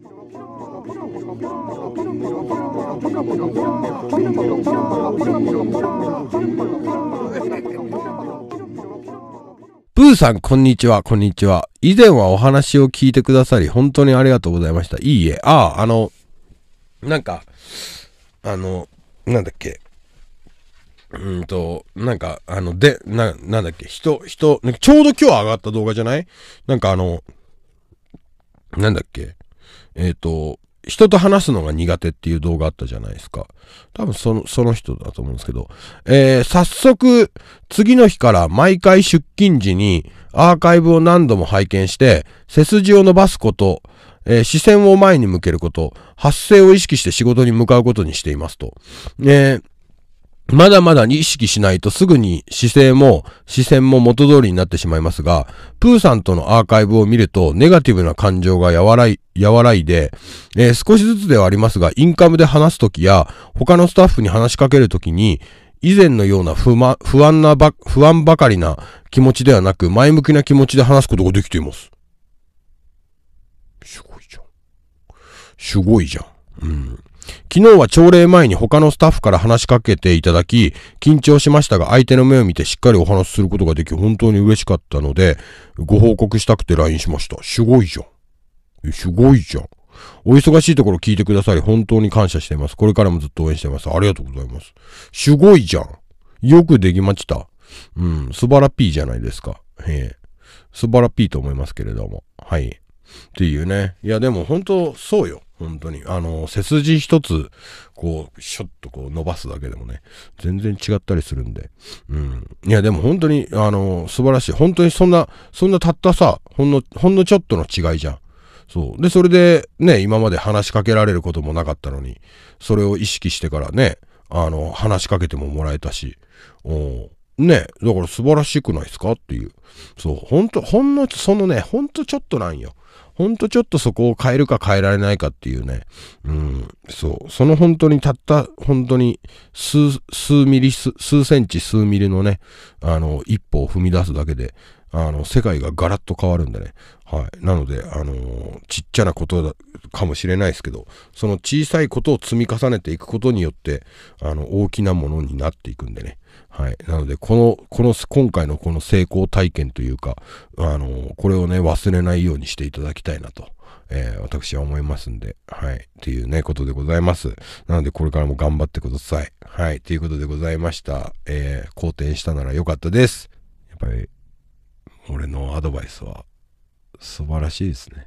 ブーさん、こんにちは、こんにちは。以前はお話を聞いてくださり、本当にありがとうございました。いいえ。ああ、あの、なんか、あの、なんだっけ。うんと、なんか、あの、で、な、なんだっけ、人、人、ちょうど今日上がった動画じゃないなんかあの、なんだっけ。えっ、ー、と、人と話すのが苦手っていう動画あったじゃないですか。多分その、その人だと思うんですけど、えー、早速、次の日から毎回出勤時にアーカイブを何度も拝見して、背筋を伸ばすこと、えー、視線を前に向けること、発声を意識して仕事に向かうことにしていますと。えーまだまだ意識しないとすぐに姿勢も視線も元通りになってしまいますが、プーさんとのアーカイブを見るとネガティブな感情が和らい、和らいで、えー、少しずつではありますが、インカムで話すときや他のスタッフに話しかけるときに、以前のような不満、不安なば、不安ばかりな気持ちではなく、前向きな気持ちで話すことができています。すごいじゃん。すごいじゃん。うん。昨日は朝礼前に他のスタッフから話しかけていただき、緊張しましたが相手の目を見てしっかりお話しすることができ本当に嬉しかったので、ご報告したくて LINE しました。すごいじゃん。すごいじゃん。お忙しいところ聞いてくださり本当に感謝しています。これからもずっと応援しています。ありがとうございます。すごいじゃん。よくできました。うん、素晴らぴーじゃないですか。ええ。素晴らぴーと思いますけれども。はい。っていうね。いや、でも本当、そうよ。本当に。あの、背筋一つ、こう、シュッとこう伸ばすだけでもね、全然違ったりするんで。うん。いや、でも本当に、あの、素晴らしい。本当にそんな、そんなたったさ、ほんの、ほんのちょっとの違いじゃん。そう。で、それで、ね、今まで話しかけられることもなかったのに、それを意識してからね、あの、話しかけてももらえたし、おね、だから素晴らしくないですかっていう。そう、ほんと、ほんの、そのね、ほんとちょっとなんよ。ほんとちょっとそこを変えるか変えられないかっていうね、うん、そう、その本当にたった本当に数、数ミリ数、数センチ数ミリのね、あの、一歩を踏み出すだけで、あの、世界がガラッと変わるんでね。はい。なので、あのー、ちっちゃなことだかもしれないですけど、その小さいことを積み重ねていくことによって、あの、大きなものになっていくんでね。はい。なので、この、この、今回のこの成功体験というか、あのー、これをね、忘れないようにしていただきたいなと。えー、私は思いますんで、はい。っていうね、ことでございます。なので、これからも頑張ってください。はい。ということでございました。えー、好転したなら良かったです。やっぱり、俺のアドバイスは素晴らしいですね。